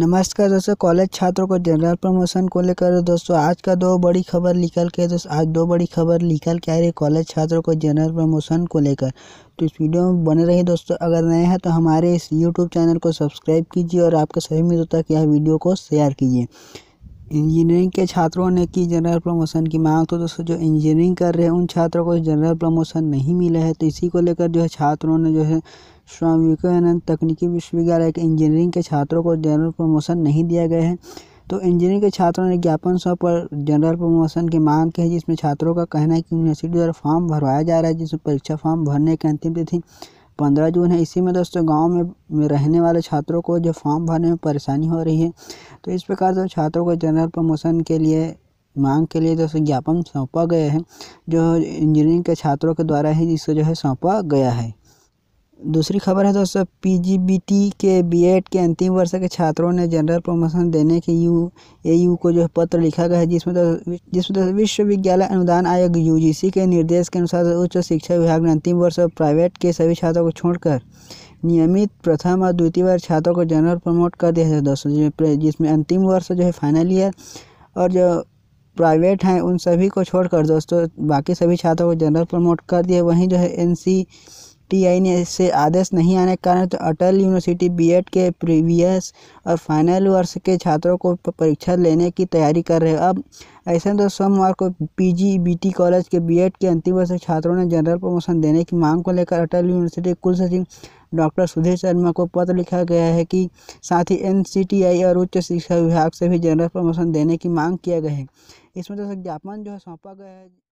नमस्कार दोस्तों कॉलेज छात्रों को जनरल प्रमोशन को लेकर दोस्तों आज का दो बड़ी खबर निकल के दोस्तों आज दो बड़ी खबर निकल के आ रही है कॉलेज छात्रों को जनरल प्रमोशन को लेकर तो इस वीडियो में बने रही दोस्तों अगर नए हैं तो हमारे इस यूट्यूब चैनल को सब्सक्राइब कीजिए और आपके सभी मित्रों तक यह वीडियो को शेयर कीजिए इंजीनियरिंग के छात्रों ने की जनरल प्रमोशन की मांग तो दोस्तों जो इंजीनियरिंग कर रहे हैं उन छात्रों को जनरल प्रमोशन नहीं मिला है तो इसी को लेकर जो है छात्रों ने जो है स्वामी विवेकानंद तकनीकी विश्वविद्यालय के इंजीनियरिंग के छात्रों को जनरल प्रमोशन नहीं दिया गया है तो इंजीनियरिंग के छात्रों ने ज्ञापन सौ पर जनरल प्रमोशन की मांग की है जिसमें छात्रों का कहना है कि यूनिवर्सिटी द्वारा फॉर्म भरवाया जा रहा है जिसमें परीक्षा फॉर्म भरने की अंतिम तिथि पंद्रह जून है इसी में दोस्तों गांव में, में रहने वाले छात्रों को जो फॉर्म भरने में परेशानी हो रही है तो इस प्रकार से छात्रों को जनरल प्रमोशन के लिए मांग के लिए दोस्तों ज्ञापन सौंपा गया है जो इंजीनियरिंग के छात्रों के द्वारा ही इसको जो है सौंपा गया है दूसरी खबर है दोस्तों पीजीबीटी के बीएड के अंतिम वर्ष के छात्रों ने जनरल प्रमोशन देने के यू एयू को जो पत्र लिखा गया है जिसमें तो, जिसमें तो विश्वविद्यालय अनुदान आयोग यूजीसी के निर्देश के अनुसार उच्च शिक्षा विभाग ने अंतिम वर्ष और प्राइवेट के सभी छात्रों को छोड़कर नियमित प्रथम और द्वितीय वर्ष छात्रों को जनरल प्रमोट कर दिया है दोस्तों जिसमें अंतिम वर्ष जो है फाइनल ईयर और जो प्राइवेट हैं उन सभी को छोड़कर दोस्तों बाकी सभी छात्रों को जनरल प्रमोट कर दिया वहीं जो है एन टीआई ने से आदेश नहीं आने के कारण तो अटल यूनिवर्सिटी बीएड के प्रीवियस और फाइनल वर्ष के छात्रों को परीक्षा लेने की तैयारी कर रहे अब ऐसे तो सोमवार को पीजीबीटी कॉलेज के बीएड के अंतिम वर्ष छात्रों ने जनरल प्रमोशन देने की मांग को लेकर अटल यूनिवर्सिटी कुल सचिव डॉक्टर सुधीर शर्मा को पत्र लिखा गया है कि साथ ही एन और उच्च शिक्षा विभाग से भी जनरल प्रमोशन देने की मांग किया गया है इसमें तो ज्ञापन जो है सौंपा गया है